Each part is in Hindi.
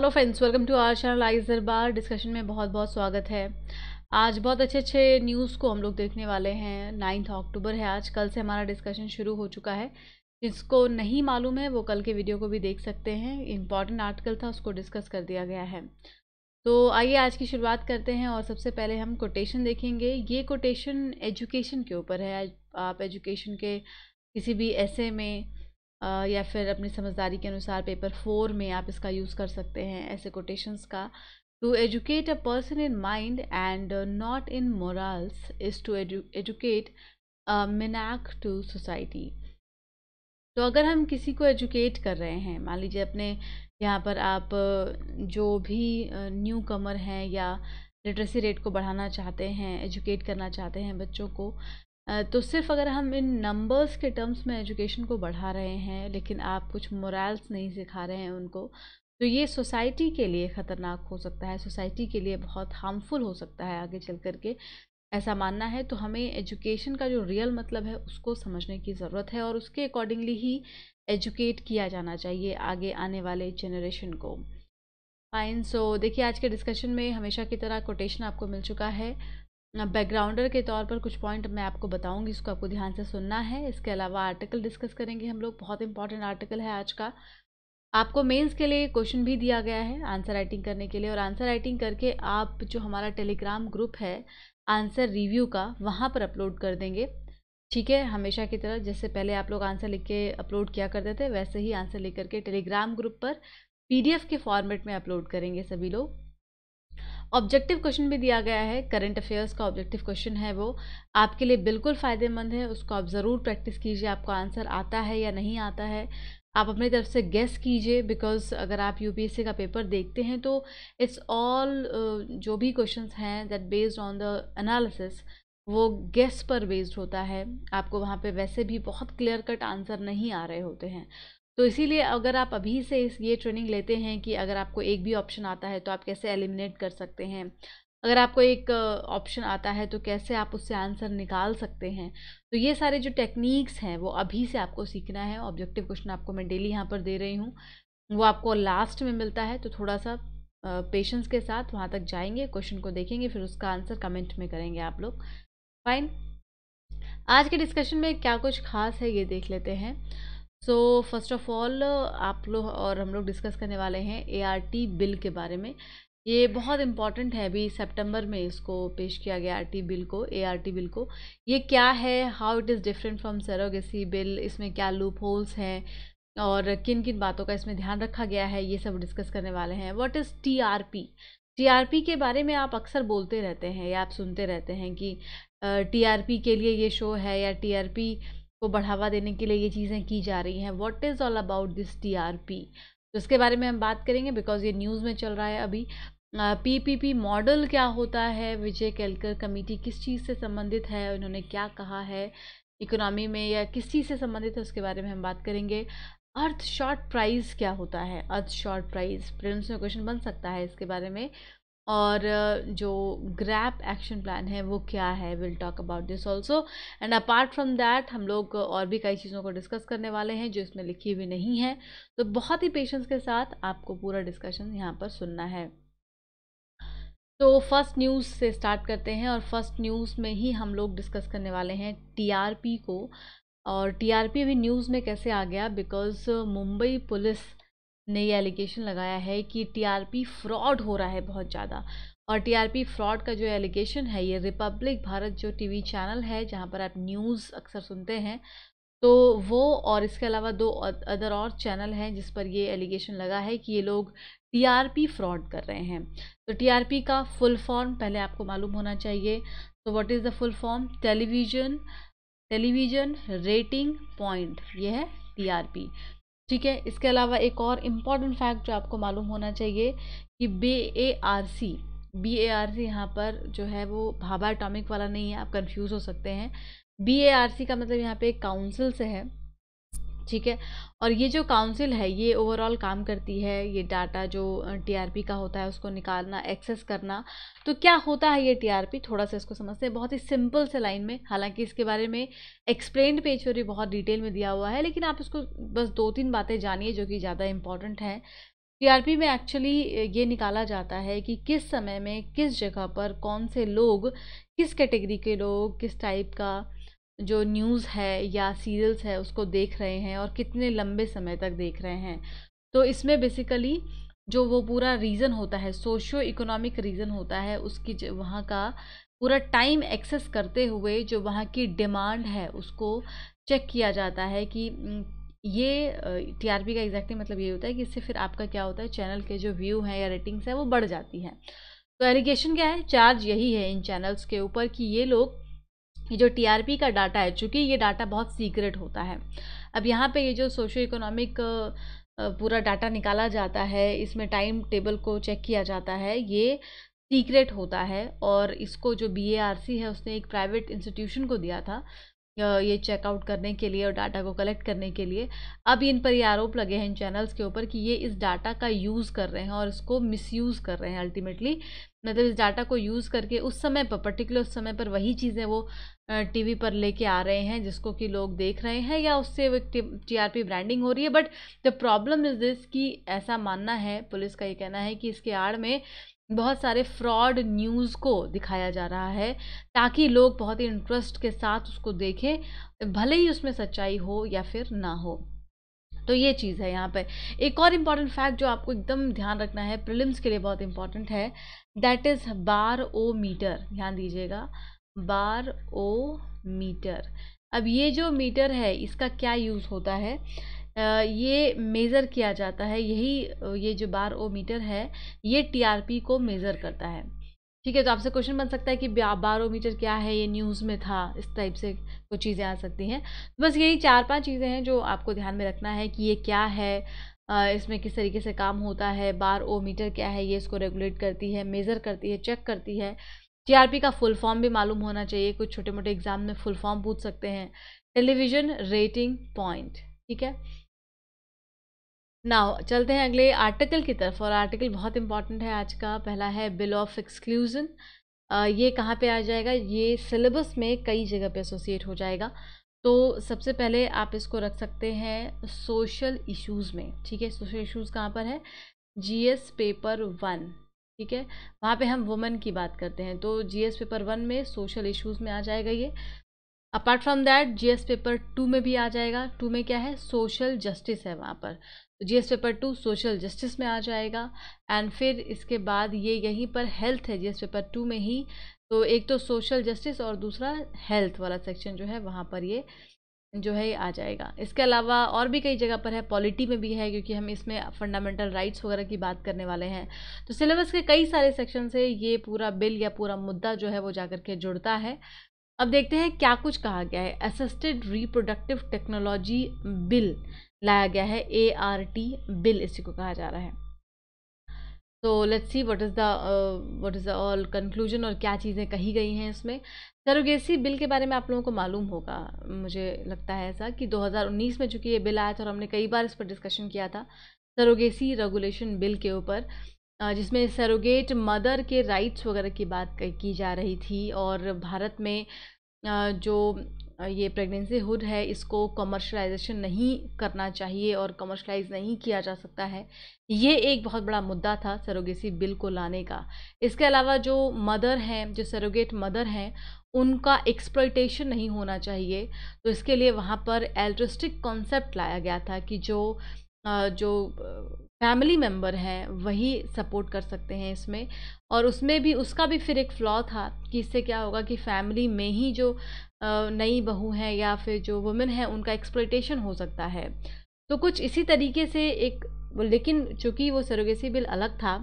Hello friends welcome to our channel आई दरबार डिस्कशन में बहुत बहुत स्वागत है आज बहुत अच्छे अच्छे न्यूज़ को हम लोग देखने वाले हैं नाइन्थ अक्टूबर है आज कल से हमारा डिस्कशन शुरू हो चुका है जिसको नहीं मालूम है वो कल के वीडियो को भी देख सकते हैं इम्पॉर्टेंट आर्टिकल था उसको डिस्कस कर दिया गया है तो आइए आज की शुरुआत करते हैं और सबसे पहले हम कोटेशन देखेंगे ये कोटेशन एजुकेशन के ऊपर है आप एजुकेशन के किसी भी ऐसे में या फिर अपनी समझदारी के अनुसार पेपर फोर में आप इसका यूज़ कर सकते हैं ऐसे कोटेशंस का to educate a person in mind and not in morals is to educate menace to society तो अगर हम किसी को एजुकेट कर रहे हैं मान लीजिए अपने यहाँ पर आप जो भी न्यू कमर हैं या लिटरेसी रेट को बढ़ाना चाहते हैं एजुकेट करना चाहते हैं बच्चों को तो सिर्फ अगर हम इन नंबर्स के टर्म्स में एजुकेशन को बढ़ा रहे हैं लेकिन आप कुछ मोरल्स नहीं सिखा रहे हैं उनको तो ये सोसाइटी के लिए ख़तरनाक हो सकता है सोसाइटी के लिए बहुत हार्मफुल हो सकता है आगे चल कर के ऐसा मानना है तो हमें एजुकेशन का जो रियल मतलब है उसको समझने की ज़रूरत है और उसके अकॉर्डिंगली ही एजुकेट किया जाना चाहिए आगे आने वाले जनरेशन को फाइन सो देखिए आज के डिस्कशन में हमेशा की तरह कोटेशन आपको मिल चुका है बैकग्राउंडर के तौर पर कुछ पॉइंट मैं आपको बताऊंगी इसको आपको ध्यान से सुनना है इसके अलावा आर्टिकल डिस्कस करेंगे हम लोग बहुत इंपॉर्टेंट आर्टिकल है आज का आपको मेंस के लिए क्वेश्चन भी दिया गया है आंसर राइटिंग करने के लिए और आंसर राइटिंग करके आप जो हमारा टेलीग्राम ग्रुप है आंसर रिव्यू का वहाँ पर अपलोड कर देंगे ठीक है हमेशा की तरह जैसे पहले आप लोग आंसर लिख के अपलोड किया करते थे वैसे ही आंसर लिख करके टेलीग्राम ग्रुप पर पीडीएफ के फॉर्मेट में अपलोड करेंगे सभी लोग ऑब्जेक्टिव क्वेश्चन भी दिया गया है करंट अफेयर्स का ऑब्जेक्टिव क्वेश्चन है वो आपके लिए बिल्कुल फ़ायदेमंद है उसको आप ज़रूर प्रैक्टिस कीजिए आपको आंसर आता है या नहीं आता है आप अपनी तरफ से गेस कीजिए बिकॉज अगर आप यू का पेपर देखते हैं तो इट्स ऑल जो भी क्वेश्चन हैं that based on the analysis वो गेस पर बेस्ड होता है आपको वहाँ पे वैसे भी बहुत क्लियर कट आंसर नहीं आ रहे होते हैं तो इसीलिए अगर आप अभी से इस ये ट्रेनिंग लेते हैं कि अगर आपको एक भी ऑप्शन आता है तो आप कैसे एलिमिनेट कर सकते हैं अगर आपको एक ऑप्शन आता है तो कैसे आप उससे आंसर निकाल सकते हैं तो ये सारे जो टेक्निक्स हैं वो अभी से आपको सीखना है ऑब्जेक्टिव क्वेश्चन आपको मैं डेली यहाँ पर दे रही हूँ वो आपको लास्ट में मिलता है तो थोड़ा सा पेशेंस के साथ वहाँ तक जाएंगे क्वेश्चन को देखेंगे फिर उसका आंसर कमेंट में करेंगे आप लोग फाइन आज के डिस्कशन में क्या कुछ खास है ये देख लेते हैं सो फर्स्ट ऑफ ऑल आप लोग और हम लोग डिस्कस करने वाले हैं एआरटी बिल के बारे में ये बहुत इम्पॉर्टेंट है अभी सितंबर में इसको पेश किया गया आरटी बिल को एआरटी बिल को ये क्या है how it is different from surrogacy bill इसमें क्या लूप होल्स हैं और किन किन बातों का इसमें ध्यान रखा गया है ये सब डिस्कस करने वाले हैं व्हाट इज़ आर पी के बारे में आप अक्सर बोलते रहते हैं या आप सुनते रहते हैं कि टीआरपी के लिए ये शो है या टी आर को बढ़ावा देने के लिए ये चीज़ें की जा रही हैं what is all about this T R तो इसके बारे में हम बात करेंगे बिकॉज ये न्यूज़ में चल रहा है अभी पी पी पी मॉडल क्या होता है विजय केलकर कमेटी किस चीज़ से संबंधित है उन्होंने क्या कहा है इकोनॉमी में या किस चीज़ से संबंधित है उसके बारे में हम बात करेंगे अर्थ शॉर्ट प्राइस क्या होता है अर्थ शॉर्ट प्राइस प्रिंस में क्वेश्चन बन सकता है इसके बारे में और जो ग्रैप एक्शन प्लान है वो क्या है will talk about this also and apart from that हम लोग और भी कई चीज़ों को डिस्कस करने वाले हैं जो इसमें लिखी हुई नहीं है तो बहुत ही पेशेंस के साथ आपको पूरा डिस्कशन यहाँ पर सुनना है तो फर्स्ट न्यूज़ से स्टार्ट करते हैं और फर्स्ट न्यूज़ में ही हम लोग डिस्कस करने वाले हैं टीआरपी को और टीआरपी भी न्यूज़ में कैसे आ गया बिकॉज़ मुंबई पुलिस ने ये एलिगेशन लगाया है कि टीआरपी फ्रॉड हो रहा है बहुत ज़्यादा और टीआरपी फ्रॉड का जो एलिगेशन है ये रिपब्लिक भारत जो टीवी चैनल है जहाँ पर आप न्यूज़ अक्सर सुनते हैं तो वो और इसके अलावा दो अदर और चैनल हैं जिस पर ये एलिगेशन लगा है कि ये लोग टीआरपी फ्रॉड कर रहे हैं तो टीआरपी का फुल फॉर्म पहले आपको मालूम होना चाहिए तो what is the full form television television rating point ये है टीआरपी ठीक है इसके अलावा एक और इम्पॉर्टेंट फैक्ट जो आपको मालूम होना चाहिए कि B A R C B A R C यहाँ पर जो है वो भाभा एटॉमिक वाला नहीं है आप कंफ्यूज हो सकते हैं बी ए आर सी का मतलब यहाँ पे काउंसिल से है ठीक है और ये जो काउंसिल है ये ओवरऑल काम करती है ये डाटा जो टीआरपी का होता है उसको निकालना एक्सेस करना तो क्या होता है ये टीआरपी थोड़ा सा इसको समझते हैं बहुत ही सिंपल से लाइन में हालांकि इसके बारे में एक्सप्लेन पेज पर भी बहुत डिटेल में दिया हुआ है लेकिन आप इसको बस दो तीन बातें जानिए जो कि ज़्यादा इंपॉर्टेंट हैं टी में एक्चुअली ये निकाला जाता है कि किस समय में किस जगह पर कौन से लोग किस कैटेगरी के लोग किस टाइप का जो न्यूज़ है या सीरियल्स है उसको देख रहे हैं और कितने लंबे समय तक देख रहे हैं तो इसमें बेसिकली जो वो पूरा रीज़न होता है सोशियो इकोनॉमिक रीज़न होता है उसकी वहाँ का पूरा टाइम एक्सेस करते हुए जो वहाँ की डिमांड है उसको चेक किया जाता है कि ये टीआरपी का एग्जैक्टली मतलब ये होता है कि इससे फिर आपका क्या होता है चैनल के जो व्यू हैं या रेटिंग्स हैं वो बढ़ जाती हैं तो एलिगेशन क्या है चार्ज यही है इन चैनल्स के ऊपर कि ये लोग ये जो टीआरपी का डाटा है चूँकि ये डाटा बहुत सीक्रेट होता है अब यहाँ पे ये जो सोशो इकोनॉमिक पूरा डाटा निकाला जाता है इसमें टाइम टेबल को चेक किया जाता है ये सीक्रेट होता है और इसको जो बी है उसने एक प्राइवेट इंस्टीट्यूशन को दिया था ये चेकआउट करने के लिए और डाटा को कलेक्ट करने के लिए अब इन पर ये आरोप लगे हैं इन चैनल्स के ऊपर कि ये इस डाटा का यूज़ कर रहे हैं और इसको मिसयूज़ कर रहे हैं अल्टीमेटली मतलब इस डाटा को यूज़ करके उस समय पर पर्टिकुलर उस समय पर वही चीज़ें वो टीवी पर लेके आ रहे हैं जिसको कि लोग देख रहे हैं या उससे वो टीआरपी ब्रांडिंग हो रही है but the problem is this कि ऐसा मानना है पुलिस का ये कहना है कि इसके आड़ में बहुत सारे फ्रॉड न्यूज़ को दिखाया जा रहा है ताकि लोग बहुत ही इंटरेस्ट के साथ उसको देखें भले ही उसमें सच्चाई हो या फिर ना हो तो ये चीज़ है यहाँ पे एक और इम्पॉर्टेंट फैक्ट जो आपको एकदम ध्यान रखना है प्रिलिम्स के लिए बहुत इम्पॉर्टेंट है that is barometer ध्यान दीजिएगा बार ओ मीटर अब ये जो मीटर है इसका क्या यूज़ होता है ये मेज़र किया जाता है यही ये जो बार ओ मीटर है ये टीआरपी को मेज़र करता है ठीक है तो आपसे क्वेश्चन बन सकता है कि बार ओ मीटर क्या है ये न्यूज़ में था इस टाइप से कुछ चीज़ें आ सकती हैं तो बस यही चार पांच चीज़ें हैं जो आपको ध्यान में रखना है कि ये क्या है इसमें किस तरीके से काम होता है बार ओ मीटर क्या है ये इसको रेगुलेट करती है मेज़र करती है चेक करती है टीआरपी का फुल फॉर्म भी मालूम होना चाहिए कुछ छोटे मोटे एग्जाम में फुल फॉर्म पूछ सकते हैं टेलीविज़न रेटिंग पॉइंट ठीक है नाउ चलते हैं अगले आर्टिकल की तरफ और आर्टिकल बहुत इंपॉर्टेंट है आज का पहला है बिल ऑफ एक्सक्लूजन ये कहाँ पे आ जाएगा ये सिलेबस में कई जगह पे एसोसिएट हो जाएगा तो सबसे पहले आप इसको रख सकते हैं सोशल इश्यूज़ में ठीक है सोशल इश्यूज़ कहाँ पर है जीएस पेपर वन ठीक है वहाँ पे हम वुमेन की बात करते हैं तो जीएस पेपर वन में सोशल इश्यूज़ में आ जाएगा ये apart from that S paper two में भी आ जाएगा टू में क्या है सोशल जस्टिस है वहाँ पर तो GS paper two social justice में आ जाएगा एंड फिर इसके बाद ये यहीं पर हेल्थ है जीएस पेपर टू में ही तो एक तो सोशल जस्टिस और दूसरा हेल्थ वाला सेक्शन जो है वहाँ पर ये जो है ये आ जाएगा इसके अलावा और भी कई जगह पर है पॉलिटी में भी है क्योंकि हम इसमें फंडामेंटल राइट्स वगैरह की बात करने वाले हैं तो सिलेबस के कई सारे सेक्शन से ये पूरा बिल या पूरा मुद्दा जो है वो जा के जुड़ता है अब देखते हैं क्या कुछ कहा गया है असिस्टेड रिप्रोडक्टिव टेक्नोलॉजी बिल लाया गया है ए आर टी बिल इसी को कहा जा रहा है तो let's see what is the what is the all conclusion और क्या चीज़ें कही गई हैं इसमें सरोगेसी बिल के बारे में आप लोगों को मालूम होगा मुझे लगता है ऐसा कि 2019 में चूंकि ये बिल आया था और हमने कई बार इस पर डिस्कशन किया था सरोगेसी रेगुलेशन बिल के ऊपर जिसमें सरोगेट मदर के राइट्स वगैरह की बात की जा रही थी और भारत में जो ये प्रेगनेंसी हुड है इसको कमर्शलाइजेशन नहीं करना चाहिए और कमर्शलाइज नहीं किया जा सकता है ये एक बहुत बड़ा मुद्दा था सरोगेसी बिल को लाने का इसके अलावा जो मदर हैं जो सरोगेट मदर हैं उनका एक्सप्लोइटेशन नहीं होना चाहिए तो इसके लिए वहाँ पर एल्ट्रिस्टिक कॉन्सेप्ट लाया गया था कि जो जो फैमिली मेम्बर हैं वही सपोर्ट कर सकते हैं इसमें और उसमें भी उसका भी फिर एक फ्लॉ था कि इससे क्या होगा कि फैमिली में ही जो नई बहू हैं या फिर जो वुमेन हैं उनका एक्सप्लेटेशन हो सकता है तो कुछ इसी तरीके से एक लेकिन चूंकि वो सरोगेसी बिल अलग था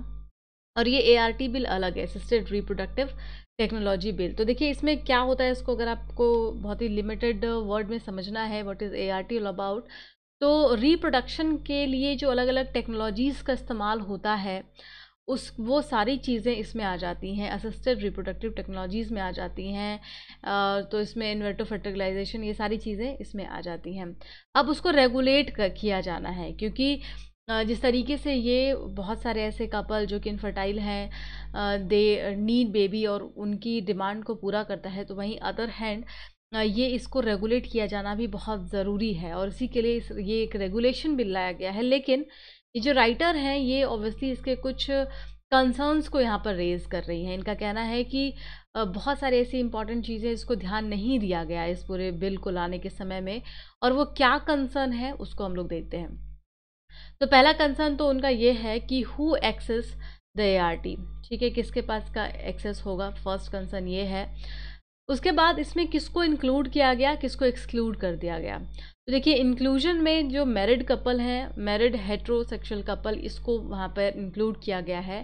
और ये ए बिल अलग है असिस्टेड रिप्रोडक्टिव टेक्नोलॉजी बिल तो देखिए इसमें क्या होता है इसको अगर आपको बहुत ही लिमिटेड वर्ड में समझना है what is A R T all about तो रिप्रोडक्शन के लिए जो अलग अलग टेक्नोलॉजीज़ का इस्तेमाल होता है उस वो सारी चीज़ें इसमें आ जाती हैं असिस्टेड रिप्रोडक्टिव टेक्नोलॉजीज़ में आ जाती हैं तो इसमें इन्वर्टो फर्टिलाइजेशन ये सारी चीज़ें इसमें आ जाती हैं अब उसको रेगुलेट कर किया जाना है क्योंकि जिस तरीके से ये बहुत सारे ऐसे कपल जो कि इनफर्टाइल हैं दे नीड बेबी और उनकी डिमांड को पूरा करता है तो वहीं अदर हैंड ये इसको रेगुलेट किया जाना भी बहुत ज़रूरी है और इसी के लिए इस ये एक रेगुलेशन भी लाया गया है लेकिन ये जो राइटर हैं ये ऑब्वियसली इसके कुछ कंसर्न्स को यहाँ पर रेज कर रही हैं इनका कहना है कि बहुत सारे ऐसी इंपॉर्टेंट चीज़ें इसको ध्यान नहीं दिया गया इस पूरे बिल को लाने के समय में और वो क्या कंसर्न है उसको हम लोग देखते हैं तो पहला कंसर्न तो उनका ये है कि who access the A R T ठीक है किसके पास का एक्सेस होगा फर्स्ट कंसर्न ये है उसके बाद इसमें किसको इंक्लूड किया गया किसको एक्सक्लूड कर दिया गया तो देखिए इंक्लूजन में जो मैरिड कपल हैं मैरिड हेट्रोसेक्सुअल कपल इसको वहाँ पर इंक्लूड किया गया है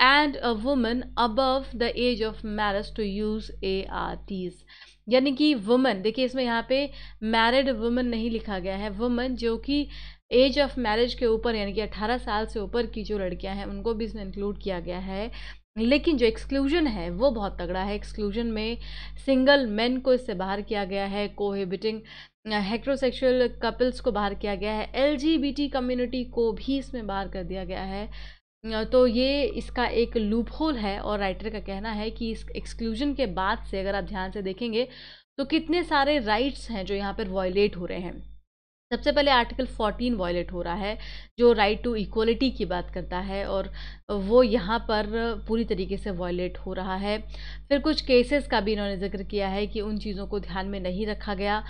and a woman above the age of marriage to use A R Ts यानी कि वुमन देखिए इसमें यहाँ पे मैरिड वुमन नहीं लिखा गया है वुमन जो कि एज ऑफ मैरिज के ऊपर यानी कि 18 साल से ऊपर की जो लड़कियां हैं उनको भी इसमें इंक्लूड किया गया है लेकिन जो एक्सक्लूजन है वो बहुत तगड़ा है एक्सक्लूजन में सिंगल मेन को इससे बाहर किया गया है कोहिबिटिंग हेट्रोसेक्सुअल कपल्स को बाहर किया गया है एलजीबीटी कम्युनिटी को भी इसमें बाहर कर दिया गया है तो ये इसका एक लूप होल है और राइटर का कहना है कि इस एक्सक्लूजन के बाद से अगर आप ध्यान से देखेंगे तो कितने सारे राइट्स हैं जो यहाँ पर वॉयलेट हो रहे हैं सबसे पहले आर्टिकल 14 वायलेट हो रहा है जो राइट टू इक्वलिटी की बात करता है और वो यहाँ पर पूरी तरीके से वायलेट हो रहा है फिर कुछ केसेस का भी इन्होंने जिक्र किया है कि उन चीज़ों को ध्यान में नहीं रखा गया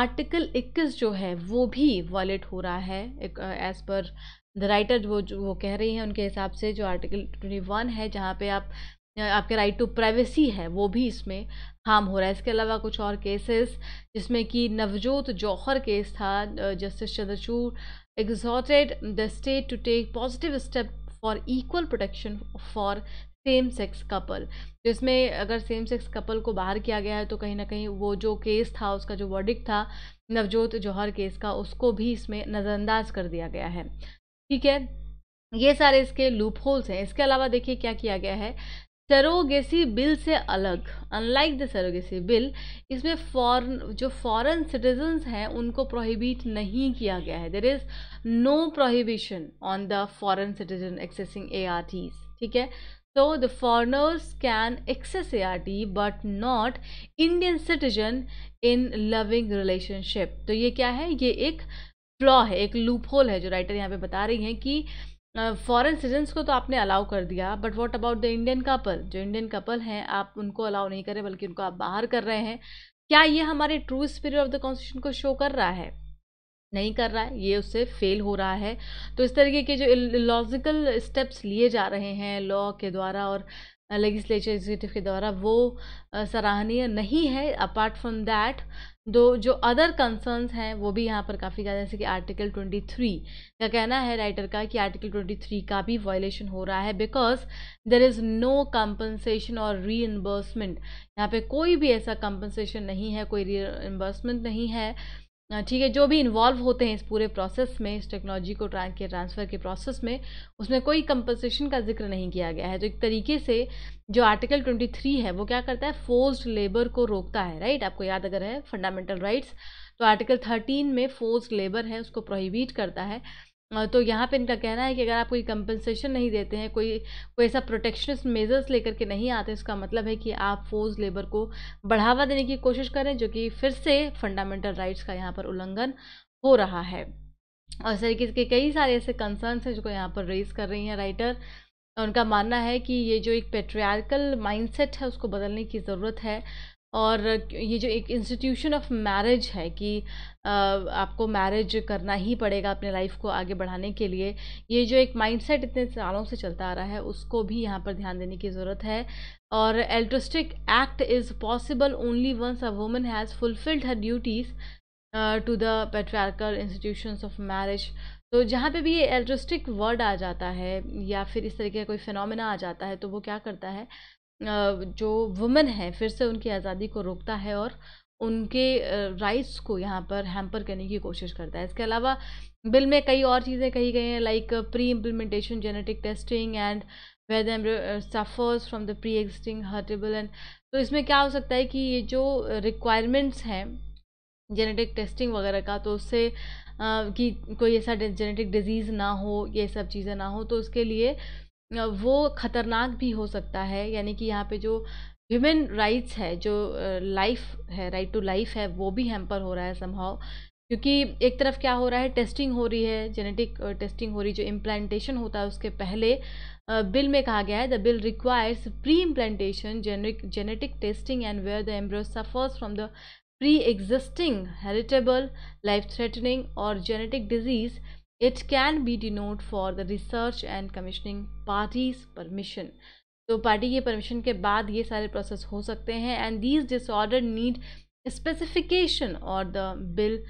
आर्टिकल 21 जो है वो भी वायलेट हो रहा है एज़ पर द राइटर वो वो कह रही हैं उनके हिसाब से जो आर्टिकल ट्वेंटी है जहाँ पर आप आपके राइट टू प्राइवेसी है वो भी इसमें हार्म हो रहा है इसके अलावा कुछ और केसेस जिसमें कि नवजोत जौहर केस था justice Chandrachud exhorted the state to take positive step for equal protection for same sex couple जिसमें अगर सेम सेक्स कपल को बाहर किया गया है तो कहीं ना कहीं वो जो केस था उसका जो वर्डिक था नवजोत जौहर केस का उसको भी इसमें नज़रअंदाज कर दिया गया है ठीक है ये सारे इसके लूप होल्स हैं इसके अलावा देखिए क्या किया गया है सरोगेसी बिल से अलग अनलाइक द सरोगेसी बिल इसमें फॉरन जो फॉरेन सिटीजन्स हैं उनको प्रोहिबिट नहीं किया गया है there is no prohibition on the foreign citizen accessing A R Ts ठीक है the foreigners can access A R T but not Indian citizen in living relationship तो ये क्या है ये एक फ्लॉ है एक लूप होल है जो राइटर यहाँ पे बता रही हैं कि फॉरेन सिटीजन्स को तो आपने अलाउ कर दिया but what about the Indian couple जो इंडियन कपल हैं आप उनको अलाउ नहीं कर रहे बल्कि उनको आप बाहर कर रहे हैं क्या ये हमारे true spirit of the constitution को शो कर रहा है नहीं कर रहा है ये उससे फेल हो रहा है तो इस तरीके के जो लॉजिकल स्टेप्स लिए जा रहे हैं लॉ के द्वारा और लेजिस्लेचर एग्जीक्यूटिव के द्वारा वो सराहनीय नहीं है अपार्ट फ्रॉम दैट दो जो अदर कंसर्न्स हैं वो भी यहाँ पर काफ़ी ज़्यादा जैसे कि आर्टिकल 23 का कहना है राइटर का कि आर्टिकल 23 का भी वायलेशन हो रहा है because there is no compensation और री यहाँ पर कोई भी ऐसा कंपनसेशन नहीं है कोई री नहीं है ठीक है जो भी इन्वॉल्व होते हैं इस पूरे प्रोसेस में इस टेक्नोलॉजी को ट्रां के ट्रांसफ़र के प्रोसेस में उसमें कोई कंपनसेशन का जिक्र नहीं किया गया है तो एक तरीके से जो आर्टिकल 23 है वो क्या करता है फोर्स्ड लेबर को रोकता है राइट आपको याद अगर है फंडामेंटल राइट्स तो आर्टिकल 13 में फोर्स्ड लेबर है उसको प्रोहिबिट करता है तो यहाँ पे इनका कहना है कि अगर आप कोई कंपनसेशन नहीं देते हैं कोई कोई ऐसा प्रोटेक्शनिस्ट मेजर्स लेकर के नहीं आते इसका मतलब है कि आप फोर्स लेबर को बढ़ावा देने की कोशिश करें जो कि फिर से फंडामेंटल राइट्स का यहाँ पर उल्लंघन हो रहा है और इस तरीके के कई सारे ऐसे कंसर्नस हैं जो यहाँ पर रेज कर रही हैं राइटर उनका मानना है कि ये जो एक पेट्रियार्कल माइंडसेट है उसको बदलने की ज़रूरत है और ये जो एक इंस्टीट्यूशन ऑफ मैरिज है कि आपको मैरिज करना ही पड़ेगा अपने लाइफ को आगे बढ़ाने के लिए ये जो एक माइंडसेट इतने सालों से चलता आ रहा है उसको भी यहाँ पर ध्यान देने की ज़रूरत है और altruistic act is possible only once a woman has fulfilled her duties to the patriarchal institution of marriage तो जहाँ पे भी ये एल्ट्रिस्टिक वर्ड आ जाता है या फिर इस तरीके का कोई फिनोमेना आ जाता है तो वो क्या करता है जो वुमेन है फिर से उनकी आज़ादी को रोकता है और उनके राइट्स को यहाँ पर हैम्पर करने की कोशिश करता है इसके अलावा बिल में कई और चीज़ें कही गई हैं like pre implementation genetic testing and वेद suffers from the pre existing heritable and तो इसमें क्या हो सकता है कि ये जो रिक्वायरमेंट्स हैं जेनेटिक टेस्टिंग वगैरह का तो उससे कि कोई ऐसा जेनेटिक डिजीज़ ना हो ये सब चीज़ें ना हो तो उसके लिए वो ख़तरनाक भी हो सकता है यानी कि यहाँ पे जो ह्यूमन राइट्स है जो लाइफ है राइट टू लाइफ है वो भी हेम्पर हो रहा है समहाव क्योंकि एक तरफ क्या हो रहा है टेस्टिंग हो रही है जेनेटिक टेस्टिंग हो रही जो इम्प्लान्टशन होता है उसके पहले बिल में कहा गया है the bill requires pre implantation generic genetic testing and where the embryo suffers from the pre existing heritable life threatening और genetic disease it can be denote for the research and commissioning parties permission तो पार्टी के परमिशन के बाद ये सारे प्रोसेस हो सकते हैं and these disorder need specification और the bill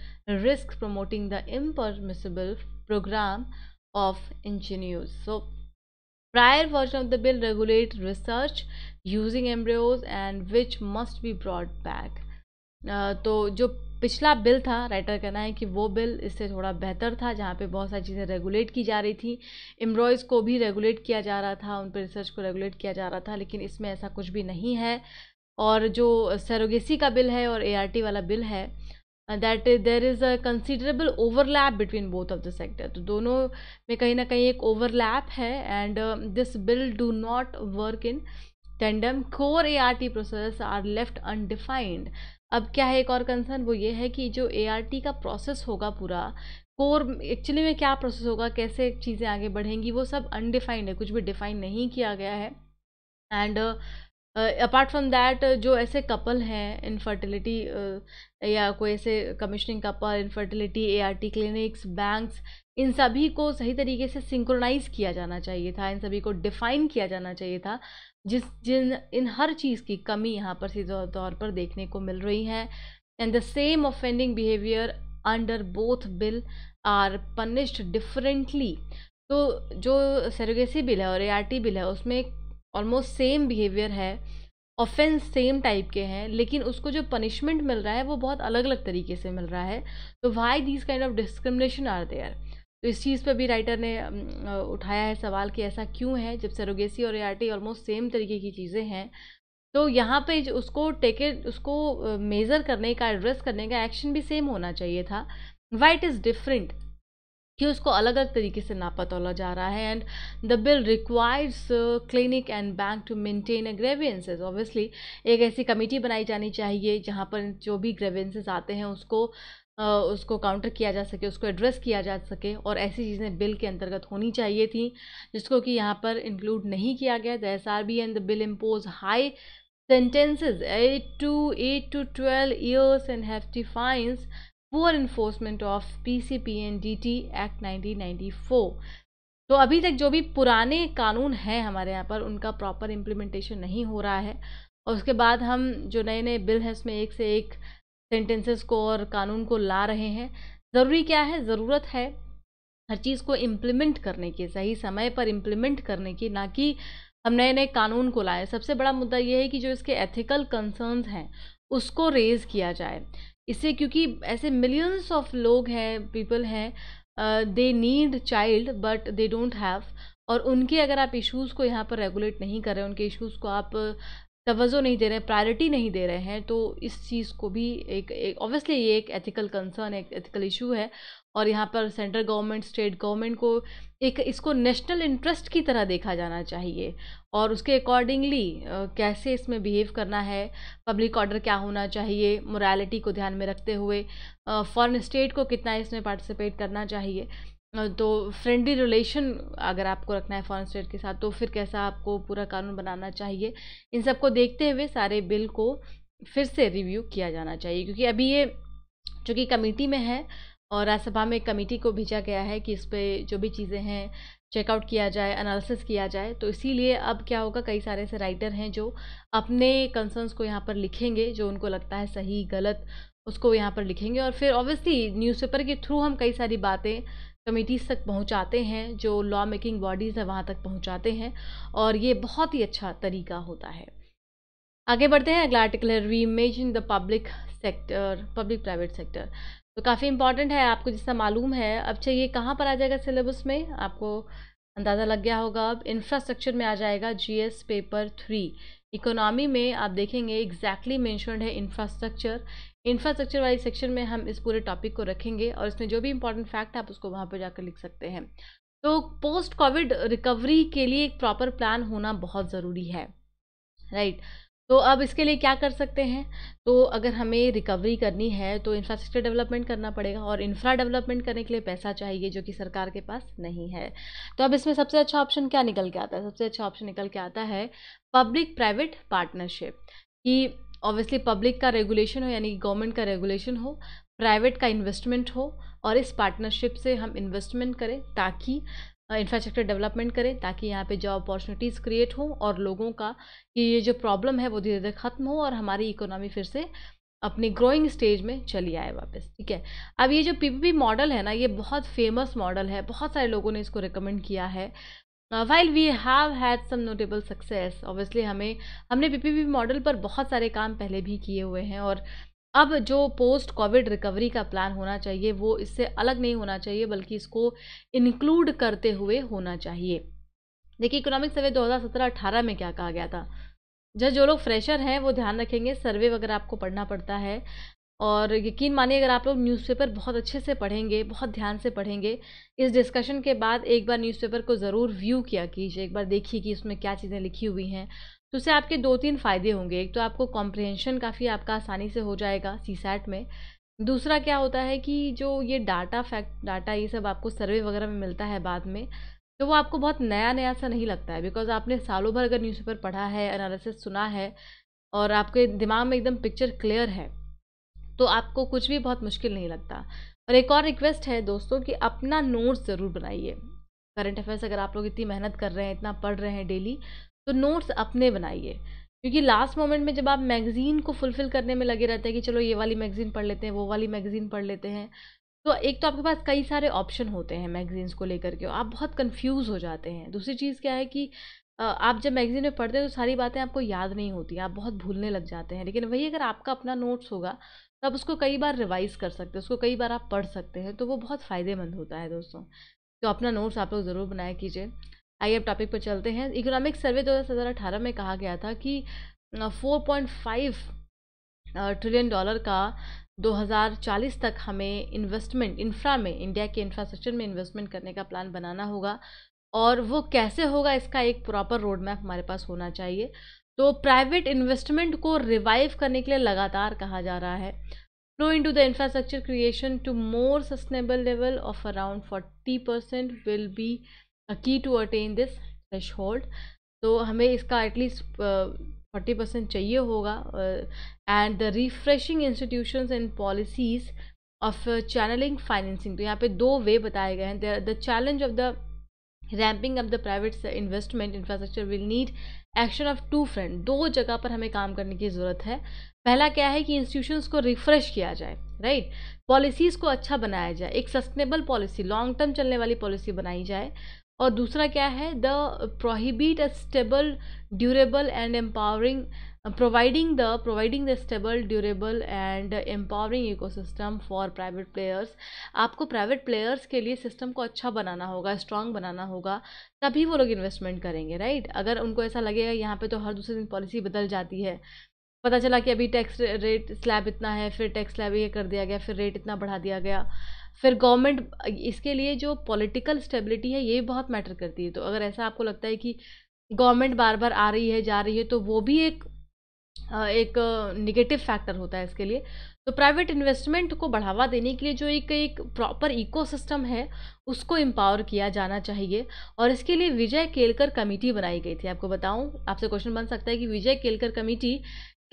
risk promoting the impermissible programme of engineers so prior version of the bill regulate research using embryos and which must be brought back तो जो पिछला बिल था राइटर कहना है कि वो बिल इससे थोड़ा बेहतर था जहाँ पे बहुत सारी चीज़ें रेगुलेट की जा रही थी एम्ब्रॉयज़ को भी रेगुलेट किया जा रहा था उन पर रिसर्च को रेगुलेट किया जा रहा था लेकिन इसमें ऐसा कुछ भी नहीं है और जो सरोगेसी का बिल है और ए वाला बिल है that there is a considerable overlap between both of the sector तो दोनों में कहीं ना कहीं एक ओवरलैप है and this bill do not work in core A R T process are left undefined अब क्या है एक और कंसर्न वो ये है कि जो ए का प्रोसेस होगा पूरा कोर एक्चुअली में क्या प्रोसेस होगा कैसे चीज़ें आगे बढ़ेंगी वो सब अनडिफाइंड है कुछ भी डिफाइन नहीं किया गया है एंड अपार्ट फ्रॉम दैट जो ऐसे कपल हैं इनफर्टिलिटी uh, या कोई ऐसे commissioning couple infertility A R T clinics banks इन सभी को सही तरीके से सिंक्रोनाइज किया जाना चाहिए था इन सभी को डिफाइन किया जाना चाहिए था जिस जिन इन हर चीज़ की कमी यहाँ पर सीधे तौर पर देखने को मिल रही है and the same offending behaviour under both bill are punished differently तो जो सरोगेसी बिल है और टी बिल है उसमें ऑलमोस्ट सेम बिहेवियर है ऑफेंस सेम टाइप के हैं लेकिन उसको जो पनिशमेंट मिल रहा है वो बहुत अलग अलग तरीके से मिल रहा है तो why these kind of discrimination are there तो इस चीज़ पर भी राइटर ने उठाया है सवाल कि ऐसा क्यों है जब सरोगेसी और ए ऑलमोस्ट सेम तरीके की चीज़ें हैं तो यहाँ पे उसको टेकेट उसको मेज़र करने का एड्रेस करने का एक्शन भी सेम होना चाहिए था वाई इट इज़ डिफरेंट कि उसको अलग अलग तरीके से नापा तोला जा रहा है and the bill requires clinic and bank to maintain grievances obviously एक ऐसी कमेटी बनाई जानी चाहिए जहाँ पर जो भी ग्रेवियंसेज आते हैं उसको उसको काउंटर किया जा सके उसको एड्रेस किया जा सके और ऐसी चीज़ें बिल के अंतर्गत होनी चाहिए थी जिसको कि यहाँ पर इंक्लूड नहीं किया गया the S R B and the bill impose high sentences eight to eight to twelve years and hefty fines poor enforcement of P C P N D T act ninety four तो अभी तक जो भी पुराने कानून हैं हमारे यहाँ पर उनका प्रॉपर इम्प्लीमेंटेशन नहीं हो रहा है और उसके बाद हम जो नए नए बिल हैं उसमें एक से एक सेंटेंसेस को और कानून को ला रहे हैं ज़रूरी क्या है ज़रूरत है हर चीज़ को इम्प्लीमेंट करने की सही समय पर इम्प्लीमेंट करने की ना कि हम नए नए कानून को लाएं सबसे बड़ा मुद्दा यह है कि जो इसके एथिकल कंसर्न्स हैं उसको रेज़ किया जाए इससे क्योंकि ऐसे मिलियंस ऑफ लोग हैं पीपल हैं they need child but they don't have और उनके अगर आप इश्यूज़ को यहाँ पर रेगुलेट नहीं कर रहे उनके इश्यूज़ को आप तवज्जो नहीं दे रहे हैं प्रायोरिटी नहीं दे रहे हैं तो इस चीज़ को भी एक ऑब्वियसली ये एक एथिकल कंसर्न एक एथिकल इशू है और यहाँ पर सेंट्रल गवर्नमेंट स्टेट गवर्नमेंट को एक इसको नेशनल इंटरेस्ट की तरह देखा जाना चाहिए और उसके अकॉर्डिंगली कैसे इसमें बिहेव करना है पब्लिक ऑर्डर क्या होना चाहिए मोरालिटी को ध्यान में रखते हुए फॉरेन स्टेट को कितना इसमें पार्टिसिपेट करना चाहिए तो फ्रेंडली रिलेशन अगर आपको रखना है फॉरेन स्टेट के साथ तो फिर कैसा आपको पूरा कानून बनाना चाहिए इन सबको देखते हुए सारे बिल को फिर से रिव्यू किया जाना चाहिए क्योंकि अभी ये चूँकि कमेटी में है और राज्यसभा में कमेटी को भेजा गया है कि इस पर जो भी चीज़ें हैं चेकआउट किया जाए एनालिसिस किया जाए तो इसीलिए अब क्या होगा कई सारे ऐसे राइटर हैं जो अपने कंसर्न्स को यहाँ पर लिखेंगे जो उनको लगता है सही गलत उसको यहाँ पर लिखेंगे और फिर ऑब्वियसली न्यूज़पेपर के थ्रू हम कई सारी बातें कमेटीज़ तक पहुँचाते हैं जो लॉ मेकिंग बॉडीज़ हैं वहाँ तक पहुँचाते हैं और ये बहुत ही अच्छा तरीका होता है आगे बढ़ते हैं अगला आर्टिकल है reimagining the public sector public private sector तो काफ़ी इंपॉर्टेंट है आपको जिसका मालूम है अब चाहिए कहाँ पर आ जाएगा सिलेबस में आपको अंदाज़ा लग गया होगा अब इंफ्रास्ट्रक्चर में आ जाएगा जीएस पेपर थ्री इकोनॉमी में आप देखेंगे एग्जैक्टली exactly मैंशनड है इंफ्रास्ट्रक्चर इंफ्रास्ट्रक्चर वाली सेक्शन में हम इस पूरे टॉपिक को रखेंगे और इसमें जो भी इंपॉर्टेंट फैक्ट है आप उसको वहाँ पर जाकर लिख सकते हैं तो पोस्ट कोविड रिकवरी के लिए एक प्रॉपर प्लान होना बहुत ज़रूरी है राइट right. तो अब इसके लिए क्या कर सकते हैं तो अगर हमें रिकवरी करनी है तो इंफ्रास्ट्रक्चर डेवलपमेंट करना पड़ेगा और इंफ्रा डेवलपमेंट करने के लिए पैसा चाहिए जो कि सरकार के पास नहीं है तो अब इसमें सबसे अच्छा ऑप्शन क्या निकल के आता है सबसे अच्छा ऑप्शन निकल के आता है पब्लिक प्राइवेट पार्टनरशिप कि ऑब्वियसली पब्लिक का रेगुलेशन हो यानी गवर्नमेंट का रेगुलेशन हो प्राइवेट का इन्वेस्टमेंट हो और इस पार्टनरशिप से हम इन्वेस्टमेंट करें ताकि इंफ्रास्ट्रक्चर डेवलपमेंट करें ताकि यहाँ पे जॉब अपॉर्चुनिटीज़ क्रिएट हों और लोगों का कि ये जो प्रॉब्लम है वो धीरे धीरे ख़त्म हो और हमारी इकोनॉमी फिर से अपनी ग्रोइंग स्टेज में चली आए वापस ठीक है अब ये जो पीपीपी मॉडल है ना ये बहुत फेमस मॉडल है बहुत सारे लोगों ने इसको रिकमेंड किया है while we have had some notable success obviously हमें हमने पीपीपी मॉडल पर बहुत सारे काम पहले भी किए हुए हैं और अब जो पोस्ट कोविड रिकवरी का प्लान होना चाहिए वो इससे अलग नहीं होना चाहिए बल्कि इसको इंक्लूड करते हुए होना चाहिए देखिए इकोनॉमिक सर्वे 2017-18 में क्या कहा गया था जब जो लोग फ्रेशर हैं वो ध्यान रखेंगे सर्वे वगैरह आपको पढ़ना पड़ता है और यकीन मानिए अगर आप लोग न्यूज़पेपर बहुत अच्छे से पढ़ेंगे बहुत ध्यान से पढ़ेंगे इस डिस्कशन के बाद एक बार न्यूज़पेपर को ज़रूर व्यू किया कीजिए एक बार देखिए कि उसमें क्या चीज़ें लिखी हुई हैं तो उससे आपके दो तीन फ़ायदे होंगे एक तो आपको कॉम्प्रिहेंशन काफ़ी आपका आसानी से हो जाएगा सी में दूसरा क्या होता है कि जो ये डाटा फैक्ट डाटा ये सब आपको सर्वे वगैरह में मिलता है बाद में तो वो आपको बहुत नया नया सा नहीं लगता है बिकॉज आपने सालों भर अगर न्यूज़पेपर पढ़ा है एनालिसिस सुना है और आपके दिमाग में एकदम पिक्चर क्लियर है तो आपको कुछ भी बहुत मुश्किल नहीं लगता और एक और रिक्वेस्ट है दोस्तों कि अपना नोट्स ज़रूर बनाइए करंट अफेयर्स अगर आप लोग इतनी मेहनत कर रहे हैं इतना पढ़ रहे हैं डेली तो नोट्स अपने बनाइए क्योंकि लास्ट मोमेंट में जब आप मैगज़ीन को फुलफ़िल करने में लगे रहते हैं कि चलो ये वाली मैगज़ीन पढ़ लेते हैं वो वाली मैगज़ीन पढ़ लेते हैं तो एक तो आपके पास कई सारे ऑप्शन होते हैं मैगज़ीन्स को लेकर के आप बहुत कंफ्यूज हो जाते हैं दूसरी चीज़ क्या है कि आप जब मैगज़ीन में पढ़ते हैं तो सारी बातें आपको याद नहीं होती आप बहुत भूलने लग जाते हैं लेकिन वही अगर आपका अपना नोट्स होगा तो आप उसको कई बार रिवाइज़ कर सकते हैं उसको कई बार आप पढ़ सकते हैं तो वो बहुत फ़ायदेमंद होता है दोस्तों तो अपना नोट्स आप लोग ज़रूर बनाया कीजिए आइए अब टॉपिक पर चलते हैं इकोनॉमिक सर्वे दो हज़ार अठारह में कहा गया था कि four point five trillion dollar का 2040 तक हमें इन्वेस्टमेंट इंफ्रा में इंडिया के इंफ्रास्ट्रक्चर में इन्वेस्टमेंट करने का प्लान बनाना होगा और वो कैसे होगा इसका एक प्रॉपर रोड मैप हमारे पास होना चाहिए तो प्राइवेट इन्वेस्टमेंट को रिवाइव करने के लिए लगातार कहा जा रहा है flow into the infrastructure creation to more sustainable level of around forty percent will be key to attain this threshold तो हमें इसका एटलीस्ट फोर्टी परसेंट चाहिए होगा and the refreshing institution and policies of channelling financing तो यहाँ पे दो वे बताए गए हैं the challenge of the ramping up the private investment infrastructure will need action of two friend दो जगह पर हमें काम करने की ज़रूरत है पहला क्या है कि इंस्टीट्यूशंस को रिफ्रेश किया जाए राइट right? पॉलिसीज़ को अच्छा बनाया जाए एक सस्टेनेबल पॉलिसी लॉन्ग टर्म चलने वाली पॉलिसी बनाई जाए और दूसरा क्या है the prohibit a stable durable and empowering providing the providing the stable durable and empowering ecosystem for private players आपको प्राइवेट प्लेयर्स के लिए सिस्टम को अच्छा बनाना होगा strong बनाना होगा तभी वो लोग इन्वेस्टमेंट करेंगे राइट अगर उनको ऐसा लगेगा यहाँ पे तो हर दूसरे दिन पॉलिसी बदल जाती है पता चला कि अभी टैक्स रेट स्लैब इतना है फिर टैक्स स्लैब ये कर दिया गया फिर रेट इतना बढ़ा दिया गया फिर गवर्नमेंट इसके लिए जो पॉलिटिकल स्टेबिलिटी है ये बहुत मैटर करती है तो अगर ऐसा आपको लगता है कि गवर्नमेंट बार बार आ रही है जा रही है तो वो भी एक एक निगेटिव फैक्टर होता है इसके लिए तो प्राइवेट इन्वेस्टमेंट को बढ़ावा देने के लिए जो एक एक प्रॉपर इकोसिस्टम है उसको एम्पावर किया जाना चाहिए और इसके लिए विजय केलकर कमेटी बनाई गई थी आपको बताऊं आपसे क्वेश्चन बन सकता है कि विजय केलकर कमेटी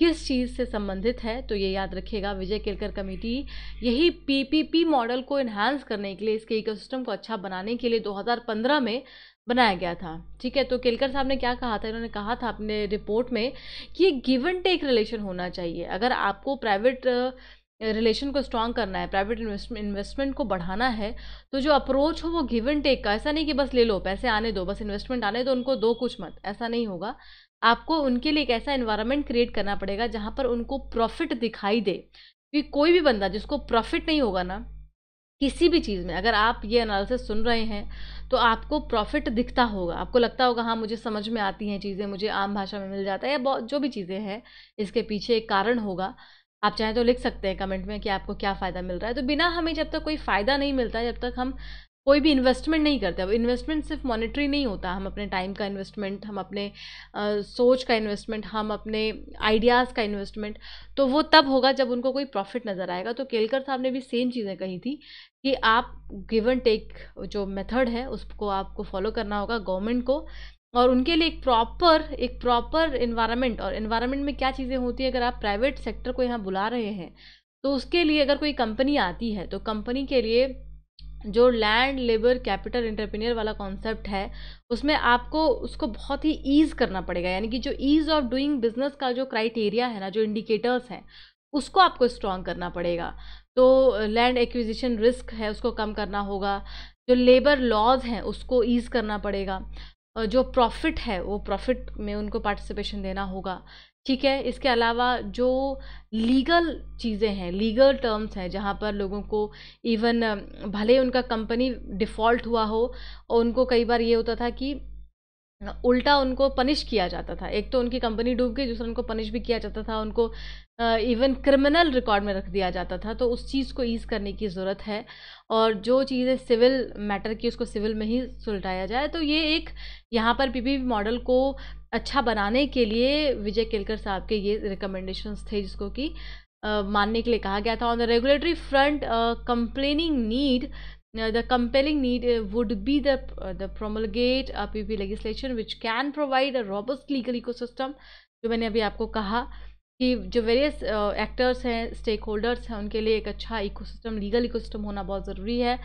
किस चीज़ से संबंधित है तो ये याद रखिएगा विजय केलकर कमेटी यही पीपीपी मॉडल को इन्हांस करने के लिए इसके इकोसिस्टम को अच्छा बनाने के लिए 2015 में बनाया गया था ठीक है तो केलकर साहब ने क्या कहा था इन्होंने कहा था अपने रिपोर्ट में कि ये गिव एंड टेक रिलेशन होना चाहिए अगर आपको प्राइवेट रिलेशन को स्ट्रॉन्ग करना है प्राइवेट इन्वेस्टमेंट को बढ़ाना है तो जो अप्रोच हो वो गिव एंड टेक का ऐसा नहीं कि बस ले लो पैसे आने दो बस इन्वेस्टमेंट आने दो उनको दो कुछ मत ऐसा नहीं होगा आपको उनके लिए एक ऐसा इन्वायरमेंट क्रिएट करना पड़ेगा जहाँ पर उनको प्रॉफिट दिखाई दे क्योंकि कोई भी बंदा जिसको प्रॉफिट नहीं होगा ना किसी भी चीज़ में अगर आप ये एनालिसिस सुन रहे हैं तो आपको प्रॉफिट दिखता होगा आपको लगता होगा हाँ मुझे समझ में आती हैं चीज़ें मुझे आम भाषा में मिल जाता है या जो भी चीज़ें हैं इसके पीछे एक कारण होगा आप चाहें तो लिख सकते हैं कमेंट में कि आपको क्या फ़ायदा मिल रहा है तो बिना हमें जब तक कोई फ़ायदा नहीं मिलता जब तक हम कोई भी इन्वेस्टमेंट नहीं करते अब इन्वेस्टमेंट सिर्फ मॉनेटरी नहीं होता हम अपने टाइम का इन्वेस्टमेंट हम अपने आ, सोच का इन्वेस्टमेंट हम अपने आइडियाज़ का इन्वेस्टमेंट तो वो तब होगा जब उनको कोई प्रॉफिट नज़र आएगा तो केलकर साहब ने भी सेम चीज़ें कही थी कि आप गिव एंड टेक जो मेथड है उसको आपको फॉलो करना होगा गवर्नमेंट को और उनके लिए एक प्रॉपर एक प्रॉपर इन्वायरमेंट और इन्वायरमेंट में क्या चीज़ें होती है अगर आप प्राइवेट सेक्टर को यहाँ बुला रहे हैं तो उसके लिए अगर कोई कंपनी आती है तो कंपनी के लिए जो लैंड लेबर कैपिटल इंटरप्रीनियर वाला कॉन्सेप्ट है उसमें आपको उसको बहुत ही ईज़ करना पड़ेगा यानी कि जो ईज़ ऑफ डूइंग बिजनेस का जो क्राइटेरिया है ना जो इंडिकेटर्स हैं उसको आपको स्ट्रॉन्ग करना पड़ेगा तो लैंड एक्विजिशन रिस्क है उसको कम करना होगा जो लेबर लॉज हैं उसको ईज़ करना पड़ेगा जो प्रॉफिट है वो प्रॉफिट में उनको पार्टिसिपेशन देना होगा ठीक है इसके अलावा जो लीगल चीज़ें हैं लीगल टर्म्स हैं जहाँ पर लोगों को इवन भले उनका कंपनी डिफ़ॉल्ट हुआ हो और उनको कई बार ये होता था कि उल्टा उनको पनिश किया जाता था एक तो उनकी कंपनी डूब गई दूसरा उनको पनिश भी किया जाता था उनको इवन क्रिमिनल रिकॉर्ड में रख दिया जाता था तो उस चीज़ को ईज़ करने की ज़रूरत है और जो चीज़ें सिविल मैटर की उसको सिविल में ही सुलटाया जाए तो ये एक यहाँ पर पीपीपी मॉडल को अच्छा बनाने के लिए विजय केलकर साहब के ये रिकमेंडेशंस थे जिसको कि मानने के लिए कहा गया था on the regulatory front complaining need the compelling need would be the promulgate a P P legislation which can provide a robust legal eco जो मैंने अभी आपको कहा कि जो वेरियस एक्टर्स हैं स्टेक होल्डर्स हैं उनके लिए एक अच्छा सिस्टम लीगल सिस्टम होना बहुत ज़रूरी है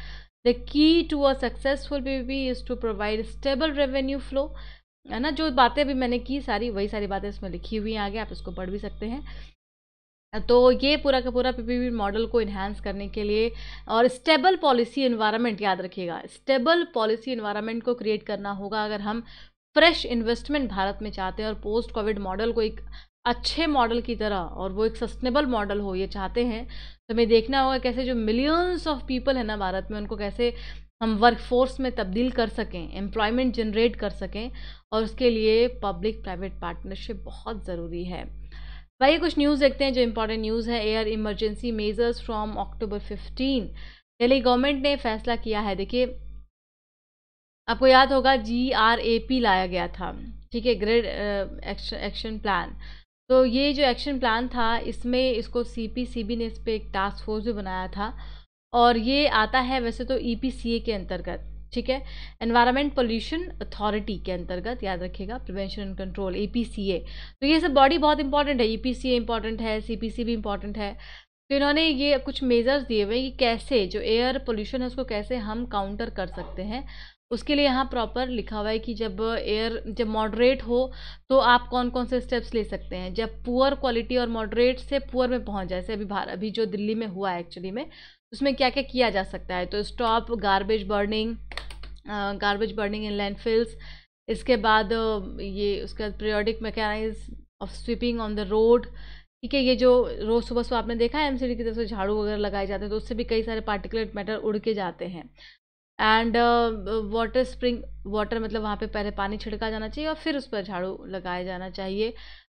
the key to a successful P P is to provide stable revenue flow है ना जो बातें अभी मैंने की सारी वही सारी बातें इसमें लिखी हुई हैं आगे आप इसको पढ़ भी सकते हैं तो ये पूरा का पूरा पीपीपी मॉडल को इन्हांस करने के लिए और स्टेबल पॉलिसी इन्वायरमेंट याद रखिएगा स्टेबल पॉलिसी इन्वायरमेंट को क्रिएट करना होगा अगर हम फ्रेश इन्वेस्टमेंट भारत में चाहते हैं और पोस्ट कोविड मॉडल को एक अच्छे मॉडल की तरह और वो एक सस्टेनेबल मॉडल हो ये चाहते हैं तो हमें देखना होगा कैसे जो मिलियंस ऑफ पीपल है ना भारत में उनको कैसे हम वर्क फोर्स में तब्दील कर सकें एम्प्लॉयमेंट जनरेट कर सकें और उसके लिए पब्लिक प्राइवेट पार्टनरशिप बहुत ज़रूरी है भाई कुछ न्यूज़ देखते हैं जो इम्पोर्टेंट न्यूज़ है air emergency measures from October 15 Delhi government ने फैसला किया है देखिए आपको याद होगा जी आर ए पी लाया गया था ठीक है ग्रेड एक्शन एक्शन प्लान तो ये जो एक्शन प्लान था इसमें इसको सी पी सी बी ने इस पर एक टास्क फोर्स भी बनाया था और ये आता है वैसे तो ई e के अंतर्गत ठीक है एनवायरमेंट पोल्यूशन अथॉरिटी के अंतर्गत याद रखिएगा प्रिवेंशन एंड कंट्रोल ए तो ये सब बॉडी बहुत इंपॉर्टेंट है ई पी सी है सी भी इंपॉर्टेंट है तो इन्होंने ये कुछ मेजर्स दिए हुए हैं कि कैसे जो एयर पोल्यूशन है उसको कैसे हम काउंटर कर सकते हैं उसके लिए यहाँ प्रॉपर लिखा हुआ है कि जब एयर जब मॉडरेट हो तो आप कौन कौन से स्टेप्स ले सकते हैं जब पुअर क्वालिटी और मॉडरेट से पुअर में पहुँच जाए जैसे अभी भारत अभी जो दिल्ली में हुआ है एक्चुअली में उसमें क्या क्या किया जा सकता है तो stop garbage burning garbage burning in landfills इसके बाद ये उसके बाद periodic mechanise of sweeping on the road ठीक है ये जो रोज़ सुबह सुबह आपने देखा है एम की तरफ से झाड़ू वगैरह लगाए जाते हैं तो उससे भी कई सारे पार्टिकुलेट मैटर उड़ के जाते हैं एंड वाटर स्प्रिंग वाटर मतलब वहाँ पे पहले पानी छिड़का जाना चाहिए और फिर उस पर झाड़ू लगाया जाना चाहिए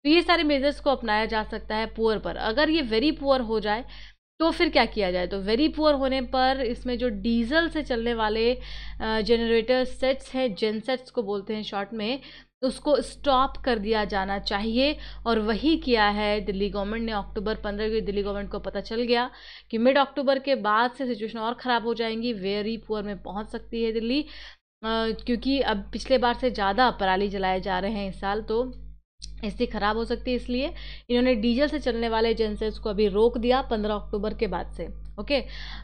तो ये सारे मेजर्स को अपनाया जा सकता है पुअर पर अगर ये वेरी पुअर हो जाए तो फिर क्या किया जाए तो वेरी पुअर होने पर इसमें जो डीजल से चलने वाले जनरेटर सेट्स हैं जेन सेट्स को बोलते हैं शॉर्ट में उसको स्टॉप कर दिया जाना चाहिए और वही किया है दिल्ली गवर्नमेंट ने अक्टूबर पंद्रह की दिल्ली गवर्नमेंट को पता चल गया कि मिड अक्टूबर के बाद से सिचुएशन और ख़राब हो जाएंगी वेरी पुअर में पहुंच सकती है दिल्ली आ, क्योंकि अब पिछले बार से ज़्यादा पराली जलाए जा रहे हैं इस साल तो स्थिति ख़राब हो सकती है इसलिए इन्होंने डीजल से चलने वाले जेंसेस को अभी रोक दिया पंद्रह अक्टूबर के बाद से ओके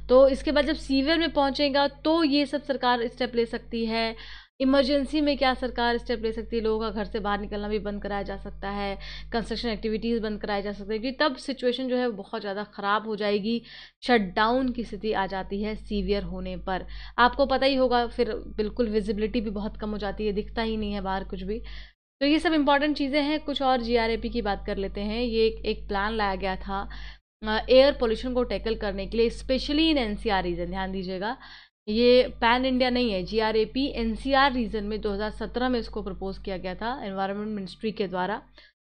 तो इसके बाद जब सीवियर में पहुंचेगा तो ये सब सरकार स्टेप ले सकती है इमरजेंसी में क्या सरकार स्टेप ले सकती है लोगों का घर से बाहर निकलना भी बंद कराया जा सकता है कंस्ट्रक्शन एक्टिविटीज़ बंद कराई जा सकती है क्योंकि तब सिचुएशन जो है बहुत ज़्यादा ख़राब हो जाएगी शटडाउन की स्थिति आ जाती है सीवियर होने पर आपको पता ही होगा फिर बिल्कुल विजिबिलिटी भी बहुत कम हो जाती है दिखता ही नहीं है बाहर कुछ भी तो ये सब इम्पॉर्टेंट चीज़ें हैं कुछ और जी की बात कर लेते हैं ये एक प्लान लाया गया था एयर पोल्यूशन को टैकल करने के लिए स्पेशली इन एनसीआर रीजन ध्यान दीजिएगा ये पैन इंडिया नहीं है जीआरएपी एनसीआर रीजन में 2017 में इसको प्रपोज किया गया था एनवायरनमेंट मिनिस्ट्री के द्वारा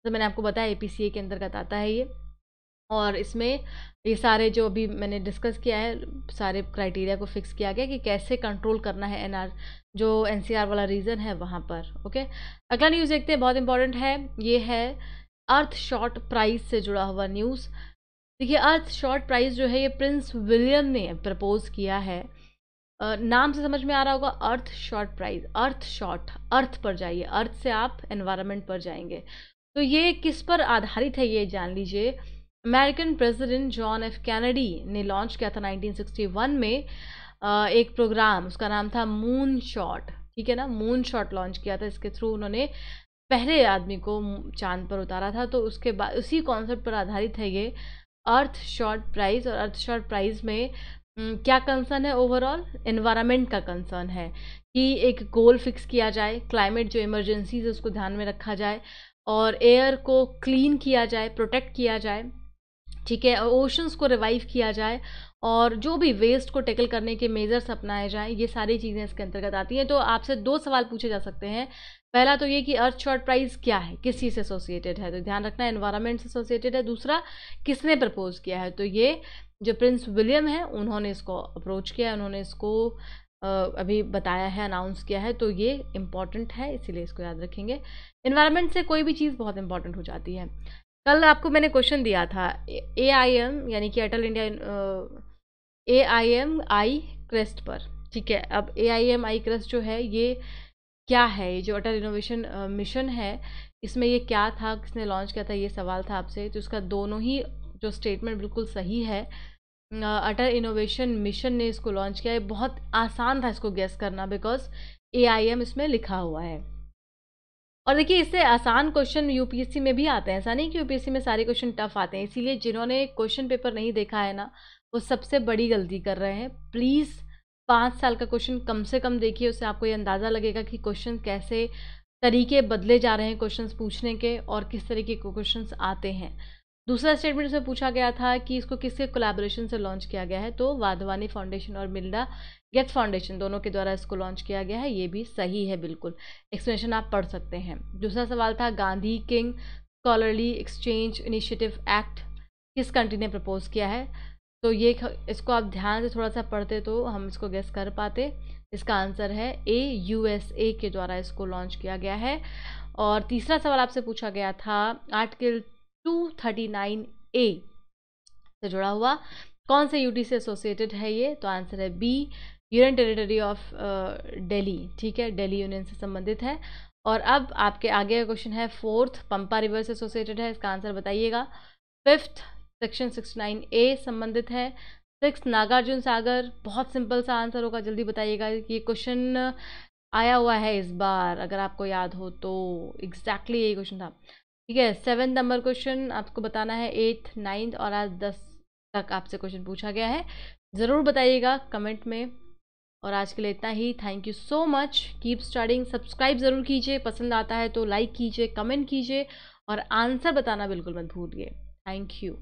तो मैंने आपको बताया एपीसीए के अंतर्गत आता है ये और इसमें ये सारे जो अभी मैंने डिस्कस किया है सारे क्राइटेरिया को फिक्स किया गया कि कैसे कंट्रोल करना है एनआर जो एनसीआर वाला रीजन है वहाँ पर ओके अगला न्यूज़ देखते हैं बहुत इंपॉर्टेंट है ये है अर्थ शॉर्ट प्राइस से जुड़ा हुआ न्यूज़ देखिए अर्थ शॉर्ट प्राइस जो है ये प्रिंस विलियम ने प्रपोज किया है नाम से समझ में आ रहा होगा Earthshot prize Earthshot earth पर जाइए अर्थ से आप एनवायरमेंट पर जाएंगे तो ये किस पर आधारित है ये जान लीजिए American president John F Kennedy ने लॉन्च किया था 1961 में एक प्रोग्राम उसका नाम था मून शॉट ठीक है ना मून शॉट लॉन्च किया था इसके थ्रू उन्होंने पहले आदमी को चांद पर उतारा था तो उसके बाद उसी कॉन्सेप्ट पर आधारित है ये अर्थ शॉट प्राइज और अर्थ शॉट प्राइज में क्या कंसर्न है ओवरऑल इन्वायरमेंट का कंसर्न है कि एक गोल फिक्स किया जाए क्लाइमेट जो इमरजेंसीज है उसको ध्यान में रखा जाए और एयर को क्लीन किया जाए प्रोटेक्ट किया जाए ठीक है ओशंस को रिवाइव किया जाए और जो भी वेस्ट को टैकल करने के मेजर्स अपनाए जाएं ये सारी चीज़ें इसके अंतर्गत आती हैं तो आपसे दो सवाल पूछे जा सकते हैं पहला तो ये कि अर्थ शॉर्ट प्राइस क्या है किस चीज़ से एसोसिएटेड है तो ध्यान रखना एनवायरनमेंट से एसोसिएटेड है दूसरा किसने प्रपोज किया है तो ये जो प्रिंस विलियम है उन्होंने इसको अप्रोच किया है उन्होंने इसको अभी बताया है अनाउंस किया है तो ये इम्पॉर्टेंट है इसीलिए इसको याद रखेंगे इन्वायरमेंट से कोई भी चीज़ बहुत इंपॉर्टेंट हो जाती है कल आपको मैंने क्वेश्चन दिया था ए आई एम यानी कि Atal India A I M I crest पर ठीक है अब ए आई एम आई क्रेस्ट जो है ये क्या है ये जो अटल इनोवेशन मिशन है इसमें ये क्या था किसने लॉन्च किया था ये सवाल था आपसे तो इसका दोनों ही जो स्टेटमेंट बिल्कुल सही है अटल इनोवेशन मिशन ने इसको लॉन्च किया है बहुत आसान था इसको गैस करना बिकॉज ए आई एम इसमें लिखा हुआ है और देखिए इससे आसान क्वेश्चन यूपीएससी में भी आते हैं ऐसा नहीं कि यूपीएससी में सारे क्वेश्चन टफ आते हैं इसीलिए जिन्होंने क्वेश्चन पेपर नहीं देखा है ना वो सबसे बड़ी गलती कर रहे हैं प्लीज़ पाँच साल का क्वेश्चन कम से कम देखिए उससे आपको ये अंदाज़ा लगेगा कि क्वेश्चन कैसे तरीके बदले जा रहे हैं क्वेश्चन पूछने के और किस तरीके के क्वेश्चन आते हैं दूसरा स्टेटमेंट उसमें पूछा गया था कि इसको किसके कोलेबोरेशन से लॉन्च किया गया है तो वाधवानी फाउंडेशन और मिल्डा गेट फाउंडेशन दोनों के द्वारा इसको लॉन्च किया गया है ये भी सही है बिल्कुल एक्सप्लेनेशन आप पढ़ सकते हैं दूसरा सवाल था Gandhi King scholarly exchange initiative act किस कंट्री ने प्रपोज किया है तो ये इसको आप ध्यान से थोड़ा सा पढ़ते तो हम इसको गेस कर पाते इसका आंसर है ए यू एस ए के द्वारा इसको लॉन्च किया गया है और तीसरा सवाल आपसे पूछा गया था article two thirty nine A से जुड़ा हुआ कौन से यूटी से एसोसिएटेड है ये तो आंसर है B union territory of Delhi ठीक है डेली यूनियन से संबंधित है और अब आपके आगे का क्वेश्चन है फोर्थ पंपा रिवर से एसोसिएटेड है इसका आंसर बताइएगा fifth section six nine A संबंधित है सिक्स नागार्जुन सागर बहुत सिंपल सा आंसर होगा जल्दी बताइएगा ये क्वेश्चन आया हुआ है इस बार अगर आपको याद हो तो एग्जैक्टली exactly यही क्वेश्चन था ठीक है सेवन नंबर क्वेश्चन आपको बताना है एट्थ नाइन्थ और आज दस तक आपसे क्वेश्चन पूछा गया है ज़रूर बताइएगा कमेंट में और आज के लिए इतना ही thank you so much keep starting subscribe ज़रूर कीजिए पसंद आता है तो लाइक कीजिए कमेंट कीजिए और आंसर बताना बिल्कुल मत भूलिए थैंक यू